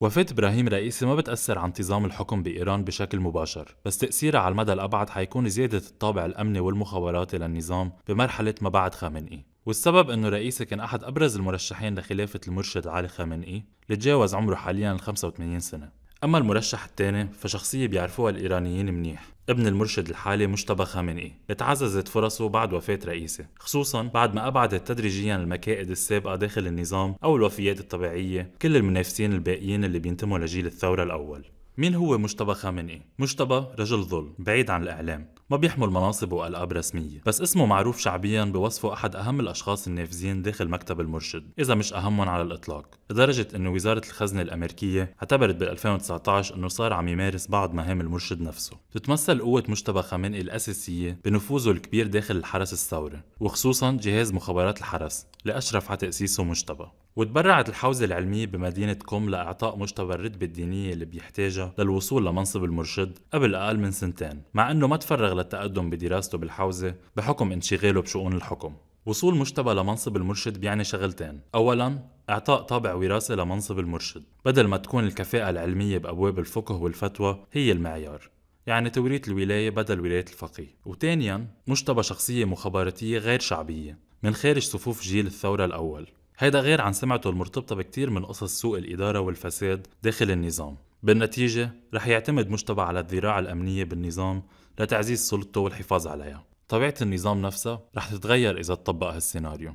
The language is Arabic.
وفاة إبراهيم رئيسي ما بتأثر على انتظام الحكم بإيران بشكل مباشر، بس تأثيرها على المدى الأبعد حيكون زيادة الطابع الأمني والمخابراتي للنظام بمرحلة ما بعد خامنئي، والسبب إنه رئيسي كان أحد أبرز المرشحين لخلافة المرشد علي خامنئي اللي تجاوز عمره حاليا 85 سنة. أما المرشح الثاني فشخصية بيعرفوها الإيرانيين منيح ابن المرشد الحالي مجتبى خامنئي تعززت فرصه بعد وفاة رئيسه خصوصا بعد ما أبعدت تدريجيا المكائد السابقة داخل النظام أو الوفيات الطبيعية كل المنافسين الباقيين اللي بينتموا لجيل الثورة الأول مين هو مجتبى خامنئي؟ مجتبى رجل ظلم بعيد عن الإعلام ما بيحمل مناصب وألقاب رسمية بس اسمه معروف شعبيا بوصفه أحد أهم الأشخاص النافذين داخل مكتب المرشد إذا مش أهمهم على الإطلاق لدرجة أنه وزارة الخزنة الأمريكية اعتبرت بال 2019 أنه صار عم يمارس بعض مهام المرشد نفسه تتمثل قوة مجتبى خامنئي الأساسية بنفوذه الكبير داخل الحرس الثوري وخصوصا جهاز مخابرات الحرس لأشرف على تأسيسه مجتبى وتبرعت الحوزة العلمية بمدينة قم لإعطاء مجتبى الرتبة الدينية اللي بيحتاجها للوصول لمنصب المرشد قبل أقل من سنتين مع أنه ما تفرغ للتقدم بدراسته بالحوزة بحكم انشغاله بشؤون الحكم وصول مجتبى لمنصب المرشد بيعني شغلتين أولا إعطاء طابع وراثي لمنصب المرشد بدل ما تكون الكفاءة العلمية بأبواب الفقه والفتوى هي المعيار يعني توريث الولاية بدل ولاية الفقيه وثانيا مجتبى شخصية مخابراتية غير شعبية من خارج صفوف جيل الثورة الأول هيدا غير عن سمعته المرتبطة بكتير من قصص سوء الإدارة والفساد داخل النظام بالنتيجة رح يعتمد مجتبى على الذراع الأمنية بالنظام لتعزيز سلطته والحفاظ عليها طبيعة النظام نفسها رح تتغير إذا تطبق هالسيناريو